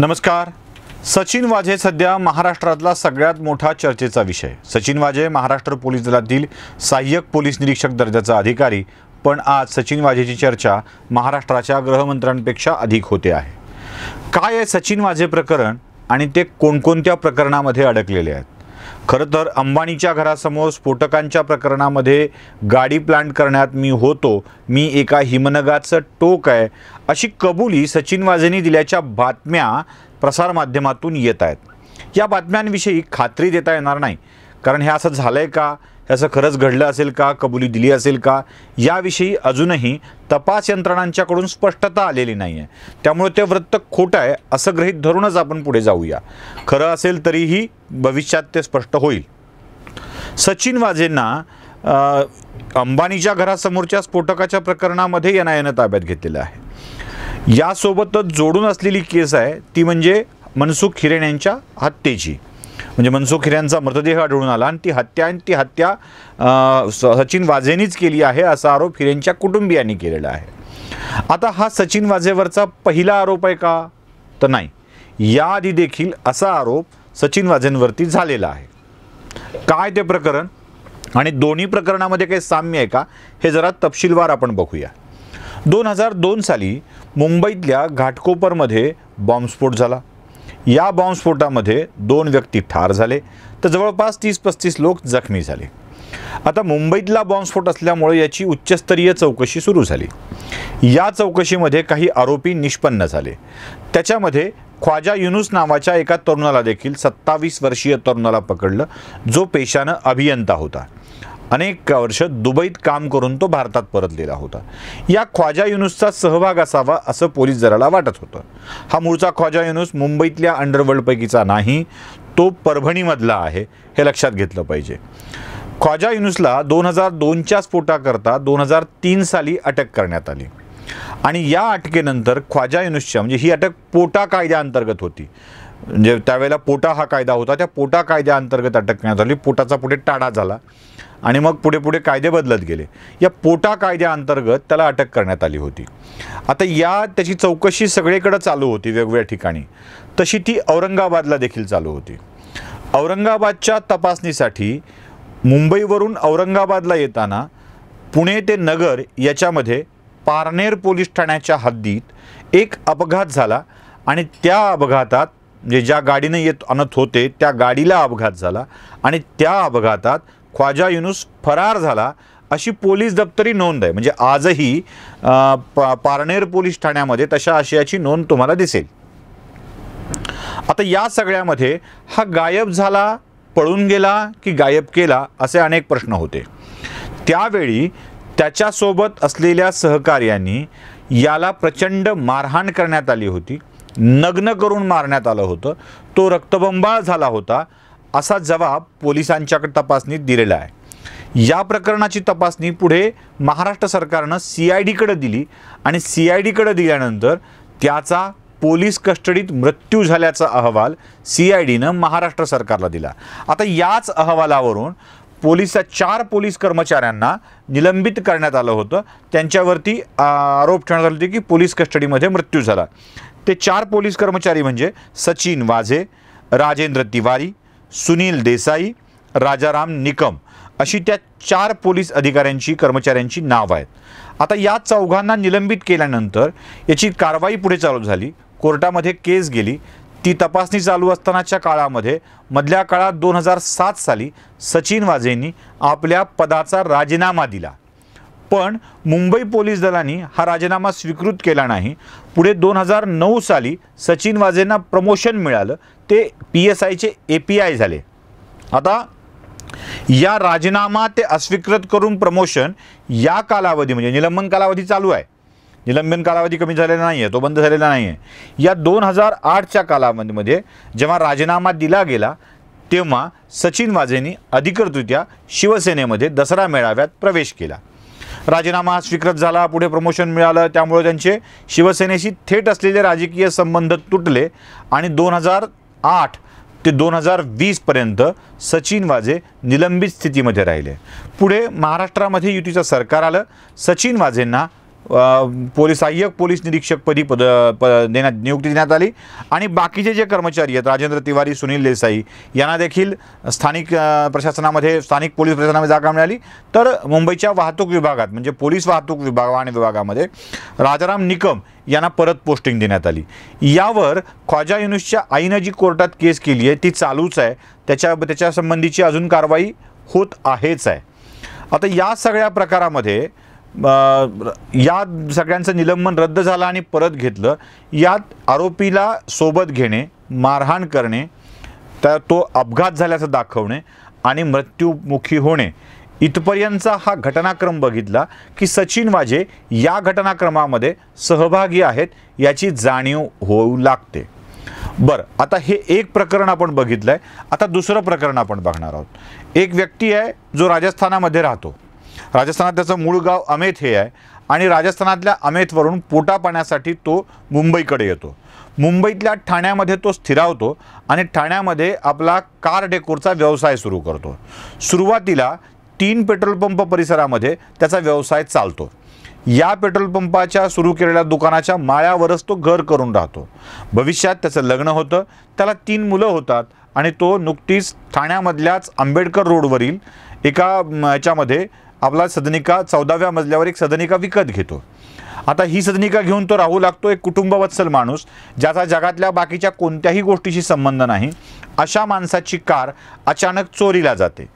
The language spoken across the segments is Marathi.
नमस्कार सचिन वाझे सध्या महाराष्ट्रातला सगळ्यात मोठा चर्चेचा विषय सचिन वाझे महाराष्ट्र पोलीस दलातील सहाय्यक पोलीस निरीक्षक दर्जाचा अधिकारी पण आज सचिन वाझेची चर्चा महाराष्ट्राच्या गृहमंत्र्यांपेक्षा अधिक होते आहे काय आहे सचिन वाझे प्रकरण आणि ते कोणकोणत्या प्रकरणामध्ये अडकलेले आहेत खरं तर अंबानीच्या घरासमोर स्फोटकांच्या प्रकरणामध्ये गाडी प्लांट करण्यात मी होतो मी एका हिमनगाचं टोक आहे अशी कबुली सचिन वाझेंनी दिल्याच्या बातम्या प्रसारमाध्यमातून येत आहेत या बातम्यांविषयी खात्री देता येणार नाही कारण हे असं झालं आहे का असं खरंच घडलं असेल का कबुली दिली असेल का याविषयी अजूनही तपास यंत्रणांच्याकडून स्पष्टता आलेली नाही आहे त्यामुळे ते वृत्त खोटं आहे असं गृहीत धरूनच आपण पुढे जाऊया खरं असेल तरीही भविष्यात ते स्पष्ट होईल सचिन वाजेंना अंबानीच्या घरासमोरच्या स्फोटकाच्या प्रकरणामध्ये एन आय एनं ताब्यात घेतलेलं आहे यासोबतच जोडून असलेली केस आहे ती म्हणजे मनसुख हिरेन यांच्या हत्येची म्हणजे मनसुख हिऱ्यांचा मृतदेह आढळून आला आणि ती हत्या आणि ती हत्या सचिन वाझेनीच केली आहे असा आरोप हिरेंच्या कुटुंबियांनी केलेला आहे आता हा सचिन वाझेवरचा पहिला आरोप आहे का तर नाही याआधी देखील असा आरोप सचिन वाझेंवरती झालेला आहे काय ते प्रकरण आणि दोन्ही प्रकरणामध्ये काही साम्य आहे का हे जरा तपशीलवार आपण बघूया दोन हजार दोन साली मुंबईतल्या घाटकोपरमध्ये बॉम्बस्फोट झाला या बॉम्बस्फोटामध्ये दोन व्यक्ती ठार झाले तर जवळपास तीस पस्तीस लोक जखमी झाले आता मुंबईतला बॉम्बस्फोट असल्यामुळे याची उच्चस्तरीय चौकशी सुरू झाली या चौकशीमध्ये काही आरोपी निष्पन्न झाले त्याच्यामध्ये ख्वाजा युनुस नावाच्या एका तरुणाला देखील सत्तावीस वर्षीय तरुणाला पकडलं जो पेशानं अभियंता होता अनेक वर्ष दुबईत काम करून तो भारतात परतलेला होता या ख्वाजा युनुसचा सहभाग असावा असं पोलीस दलाला वाटत होतं हा मूळचा ख्वाजा युनुस मुंबईतल्या अंडरवर्ल्डपैकीचा नाही तो परभणीमधला आहे हे लक्षात घेतलं पाहिजे ख्वाजा युनुसला दोन हजार दोनच्या स्फोटाकरता दोन हजार तीन साली अटक करण्यात आली आणि या अटकेनंतर ख्वाजा युनुसच्या म्हणजे ही अटक पोटा कायद्याअंतर्गत होती म्हणजे त्यावेळेला पोटा हा कायदा होता त्या पोटा कायद्याअंतर्गत अटक करण्यात आली पोटाचा पुढे टाडा झाला आणि मग पुढे पुढे कायदे बदलत गेले या पोटा कायद्याअंतर्गत त्याला अटक करण्यात आली होती आता या त्याची चौकशी सगळीकडे चालू होती वेगवेगळ्या ठिकाणी तशी ती औरंगाबादला देखील चालू होती औरंगाबादच्या तपासणीसाठी मुंबईवरून औरंगाबादला येताना पुणे ते नगर याच्यामध्ये पारनेर पोलीस ठाण्याच्या हद्दीत एक अपघात झाला आणि त्या अपघातात म्हणजे ज्या गाडीने येत आणत होते त्या गाडीला अपघात झाला आणि त्या अपघातात ख्वाजा युनुस फरार झाला अशी पोलीस दप्तरी नोंद आहे म्हणजे आजही पारनेर पोलीस ठाण्यामध्ये तशा आशयाची नोंद तुम्हाला दिसेल आता या सगळ्यामध्ये हा गायब झाला पळून गेला की गायब केला असे अनेक प्रश्न होते त्यावेळी त्याच्यासोबत असलेल्या सहकार्यांनी याला प्रचंड मारहाण करण्यात आली होती नग्न करून मारण्यात आलं होतं तो रक्तबंबाळ झाला होता असा जबाब पोलिसांच्याकडे तपासणीत दिलेला आहे या प्रकरणाची तपासणी पुढे महाराष्ट्र सरकारनं सी आय डीकडे दिली आणि सी आय डीकडे दिल्यानंतर त्याचा पोलीस कस्टडीत मृत्यू झाल्याचा अहवाल सी आय डीनं महाराष्ट्र सरकारला दिला आता याच अहवालावरून पोलिसा चार पोलीस कर्मचाऱ्यांना निलंबित करण्यात आलं होतं त्यांच्यावरती आरोप ठेवण्यात आले होते की पोलीस कस्टडीमध्ये मृत्यू झाला ते चार पोलीस कर्मचारी म्हणजे सचिन वाझे राजेंद्र तिवारी सुनील देसाई राजाराम निकम अशी त्या चार पोलीस अधिकाऱ्यांची कर्मचाऱ्यांची नाव आहेत आता या चौघांना निलंबित केल्यानंतर याची कारवाई पुढे चालू झाली कोर्टामध्ये केस गेली ती तपासणी चालू असतानाच्या काळामध्ये मधल्या काळात दोन हजार सात साली सचिन वाझेंनी आपल्या पदाचा राजीनामा दिला पण मुंबई पोलीस दलांनी हा राजीनामा स्वीकृत केला नाही पुढे दोन हजार नऊ साली सचिन वाजेंना प्रमोशन मिळालं ते पी एस आयचे ए पी आय झाले आता या राजीनामा ते अस्वीकृत करून प्रमोशन या कालावधी म्हणजे निलंबन कालावधी चालू आहे निलंबन कालावधी कमी झालेला नाही आहे तो बंद झालेला नाही आहे या दोन हजार आठच्या कालावधीमध्ये जेव्हा राजीनामा दिला गेला तेव्हा सचिन वाझेंनी अधिकृतरित्या शिवसेनेमध्ये दसरा मेळाव्यात प्रवेश केला राजीनामा स्वीकृत झाला पुढे प्रमोशन मिळालं त्यामुळे त्यांचे शिवसेनेशी थेट असलेले राजकीय संबंध तुटले आणि दोन हजार आठ ते दोन हजार वीसपर्यंत सचिन वाजे निलंबित स्थितीमध्ये राहिले पुढे महाराष्ट्रामध्ये युतीचं सरकार आलं सचिन वाजेंना पोलीस सहाय्यक पोलीस निरीक्षकपदी पद प देण्यात नियुक्ती देण्यात आली आणि बाकीचे जे कर्मचारी आहेत राजेंद्र तिवारी सुनील देसाई यांना देखील स्थानिक प्रशासनामध्ये स्थानिक पोलीस प्रशासनामध्ये जागा मिळाली तर मुंबईच्या वाहतूक विभागात म्हणजे पोलीस वाहतूक विभाग वाहन विभागामध्ये राजाराम निकम यांना परत पोस्टिंग देण्यात आली यावर ख्वाजा युनुसच्या आईनं जी कोर्टात केस केली आहे ती चालूच आहे त्याच्या त्याच्यासंबंधीची अजून कारवाई होत आहेच आहे आता या सगळ्या प्रकारामध्ये या सगळ्यांचं निलंबन रद्द झालं आणि परत घेतलं यात आरोपीला सोबत घेणे मारहाण करणे त्या तो अपघात झाल्याचं दाखवणे आणि मृत्युमुखी होणे इथपर्यंतचा हा घटनाक्रम बघितला की सचिन वाजे या घटनाक्रमामध्ये सहभागी आहेत याची जाणीव होऊ लागते बरं आता हे एक प्रकरण आपण बघितलं आहे आता दुसरं प्रकरण आपण बघणार आहोत एक व्यक्ती आहे जो राजस्थानामध्ये राहतो राजस्थानात त्याचं मूळ गाव अमेथ हे आहे आणि राजस्थानातल्या अमेथवरून पोटा पाण्यासाठी तो मुंबईकडे येतो मुंबईतल्या ठाण्यामध्ये तो स्थिरावतो आणि ठाण्यामध्ये आपला कार डेकोरचा व्यवसाय सुरू करतो सुरुवातीला तीन पेट्रोल पंप परिसरामध्ये त्याचा व्यवसाय चालतो या पेट्रोल पंपाच्या सुरू केलेल्या दुकानाच्या माळ्यावरच तो घर करून राहतो भविष्यात त्याचं लग्न होतं त्याला तीन मुलं होतात आणि तो नुकतीच ठाण्यामधल्याच आंबेडकर रोडवरील एका याच्यामध्ये आपला सदनिका चौदाव्या मजल्यावर एक सदनिका विकत घेतो आता ही सदनिका घेऊन तो राहू लागतो एक कुटुंबवत्सल माणूस ज्याचा जगातल्या बाकीच्या कोणत्याही गोष्टीशी संबंध नाही अशा माणसाची कार अचानक चोरीला जाते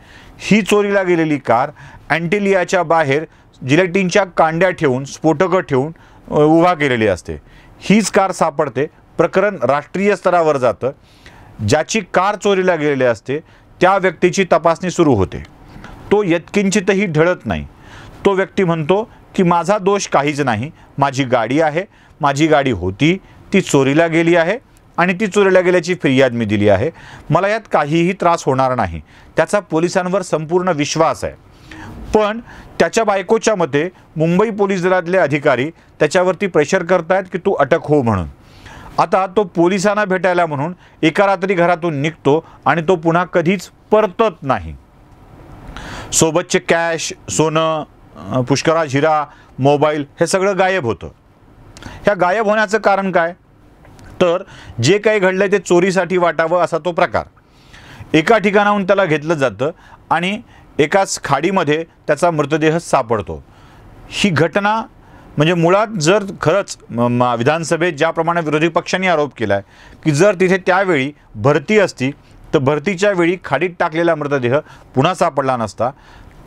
ही चोरीला गेलेली कार अँटिलियाच्या बाहेर जिलेटिनच्या कांड्या ठेवून स्फोटकं ठेवून उभा केलेली असते हीच कार सापडते प्रकरण राष्ट्रीय स्तरावर जातं ज्याची कार चोरीला गेलेली असते त्या व्यक्तीची तपासणी सुरू होते तो यत्किंचितही ढळत नाही तो व्यक्ती म्हणतो की माझा दोष काहीच नाही माझी गाडी आहे माझी गाडी होती ती चोरीला गेली आहे आणि ती चोरीला गेल्याची फिर्याद मी दिली आहे मला यात काहीही त्रास होणार नाही त्याचा पोलिसांवर संपूर्ण विश्वास आहे पण त्याच्या बायकोच्या मते मुंबई पोलीस दलातले अधिकारी त्याच्यावरती प्रेशर करतायत की तू अटक हो म्हणून आता तो पोलिसांना भेटायला म्हणून एका रात्री घरातून निघतो आणि तो पुन्हा कधीच परतत नाही सोबतचे कॅश सोनं पुष्कराज हिरा मोबाईल हे सगळं गायब होतं ह्या गायब होण्याचं कारण काय तर जे काही घडलं ते चोरीसाठी वाटावं असा तो प्रकार एका ठिकाणाहून त्याला घेतलं जातं आणि एकाच खाडीमध्ये त्याचा मृतदेह सापडतो ही घटना म्हणजे मुळात जर खरंच विधानसभेत ज्याप्रमाणे विरोधी पक्षांनी आरोप केला आहे की जर तिथे त्यावेळी भरती असती तर भरतीच्या वेळी खाडीत टाकलेला मृतदेह पुन्हा सापडला नसता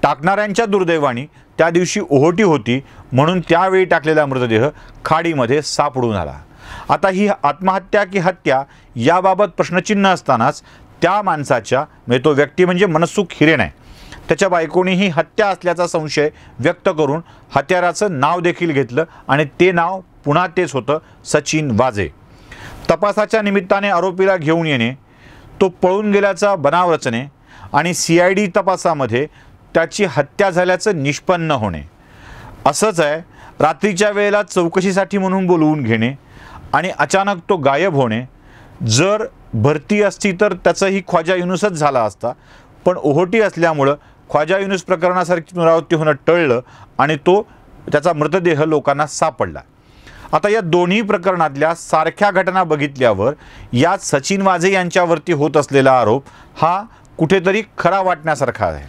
टाकणाऱ्यांच्या दुर्दैवाने त्या दिवशी ओहोटी होती म्हणून त्यावेळी टाकलेला मृतदेह खाडीमध्ये सापडून आला आता ही आत्महत्या की हत्या याबाबत प्रश्नचिन्ह असतानाच त्या माणसाच्या म्हणजे तो व्यक्ती म्हणजे मनसुख हिरेन आहे त्याच्या बायकोने ही हत्या असल्याचा संशय व्यक्त करून हत्याराचं नाव देखील घेतलं आणि ते नाव पुन्हा तेच होतं सचिन वाजे तपासाच्या निमित्ताने आरोपीला घेऊन येणे तो पळून गेल्याचा बनाव रचणे आणि सी आय डी तपासामध्ये त्याची हत्या झाल्याचं निष्पन्न होणे असंच आहे रात्रीच्या वेळेला चौकशीसाठी म्हणून बोलवून घेणे आणि अचानक तो गायब होणे जर भरती असती तर त्याचंही ख्वाजा युनुसच झाला असता पण ओहोटी असल्यामुळं ख्वाजा युनुस प्रकरणासारखी पुनरावृत्ती होणं टळलं आणि तो त्याचा मृतदेह लोकांना सापडला आता या दोन्ही प्रकरणातल्या सारख्या घटना बघितल्यावर यात सचिन वाझे यांच्यावरती होत असलेला आरोप हा कुठेतरी खरा वाटण्यासारखा आहे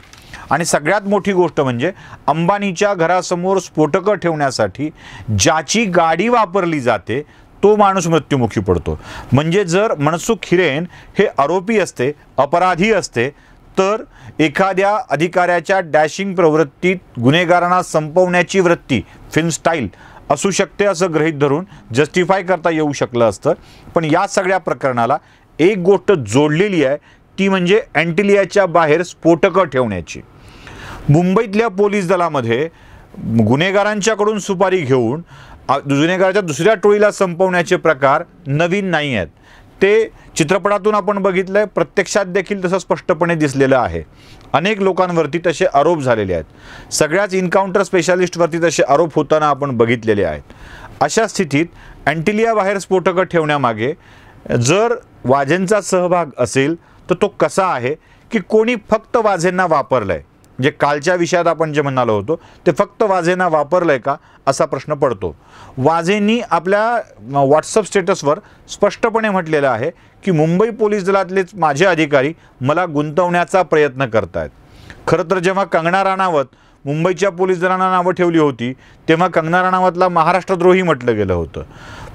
आणि सगळ्यात मोठी गोष्ट म्हणजे अंबानीच्या घरासमोर स्फोटकं ठेवण्यासाठी ज्याची गाडी वापरली जाते तो माणूस मृत्युमुखी पडतो म्हणजे जर मनसुख हिरेन हे आरोपी असते अपराधी असते तर एखाद्या अधिकाऱ्याच्या डॅशिंग प्रवृत्तीत गुन्हेगारांना संपवण्याची वृत्ती फिल्म स्टाईल असू शकते असं गृहीत धरून जस्टिफाय करता येऊ शकलं असतं पण या सगळ्या प्रकरणाला एक गोष्ट जोडलेली आहे ती म्हणजे अँटिलियाच्या बाहेर स्फोटकं ठेवण्याची मुंबईतल्या पोलीस दलामध्ये गुन्हेगारांच्याकडून सुपारी घेऊन गुन्हेगाराच्या दुसऱ्या टोळीला संपवण्याचे प्रकार नवीन नाही आहेत ते चित्रपटातून आपण बघितलं आहे प्रत्यक्षात देखील तसं स्पष्टपणे दिसलेलं आहे अनेक लोकांवरती तसे आरोप झालेले आहेत सगळ्याच इन्काउंटर स्पेशालिस्टवरती तसे आरोप होताना आपण बघितलेले आहेत अशा स्थितीत अँटिलियाबाहेर स्फोटकं ठेवण्यामागे जर वाझेंचा सहभाग असेल तर तो, तो कसा आहे की कोणी फक्त वाझेंना वापरलं आहे जे म्हणजे कालच्या विषयात आपण जे म्हणालो होतो ते फक्त वाझेना वापरलं का असा प्रश्न पडतो वाझेंनी आपल्या व्हॉट्सअप स्टेटसवर स्पष्टपणे म्हटलेलं आहे की मुंबई पोलीस दलातलेच माझे अधिकारी मला गुंतवण्याचा प्रयत्न करत आहेत खरं तर जेव्हा कंगना राणावत मुंबईच्या पोलीस दलाना नावं ठेवली होती तेव्हा कंगना राणावतला महाराष्ट्रद्रोही म्हटलं गेलं होतं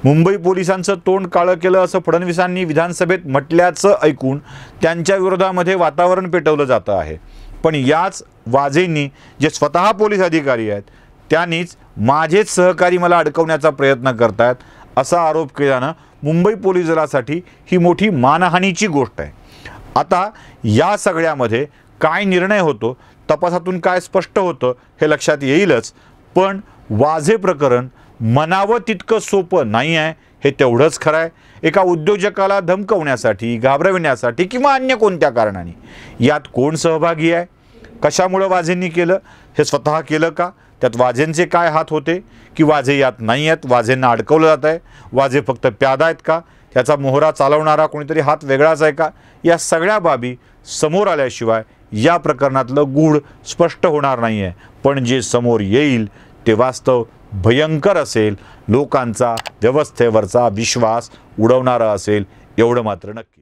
मुंबई पोलिसांचं तोंड काळं केलं असं फडणवीसांनी विधानसभेत म्हटल्याचं ऐकून त्यांच्या विरोधामध्ये वातावरण पेटवलं जातं आहे पण याच वाजेंनी जे स्वतः पोलीस अधिकारी आहेत त्यांनीच माझेच सहकारी मला अडकवण्याचा प्रयत्न आहेत असा आरोप केल्यानं मुंबई पोलीस दलासाठी ही मोठी मानहानीची गोष्ट आहे आता या सगळ्यामध्ये काय निर्णय होतो तपासातून काय स्पष्ट होतं हे लक्षात येईलच पण वाझे प्रकरण मनावं तितकं सोपं नाही आहे हे तेवढंच खरं आहे एका उद्योजकाला धमकवण्यासाठी घाबरविण्यासाठी किंवा अन्य कोणत्या कारणाने यात कोण सहभागी आहे कशामुळं वाझेंनी केलं हे स्वतः केलं का त्यात वाझेंचे काय हात होते की वाझे यात नाही आहेत वाझेंना अडकवलं जात आहे वाझे फक्त प्यादा आहेत का त्याचा मोहरा चालवणारा कोणीतरी हात वेगळाच आहे का या सगळ्या बाबी समोर आल्याशिवाय या प्रकरणातलं गूढ स्पष्ट होणार नाही आहे पण जे समोर येईल ते वास्तव भयंकर असेल लोकांचा व्यवस्थेवरचा विश्वास उडवणारा असेल एवढं मात्र नक्की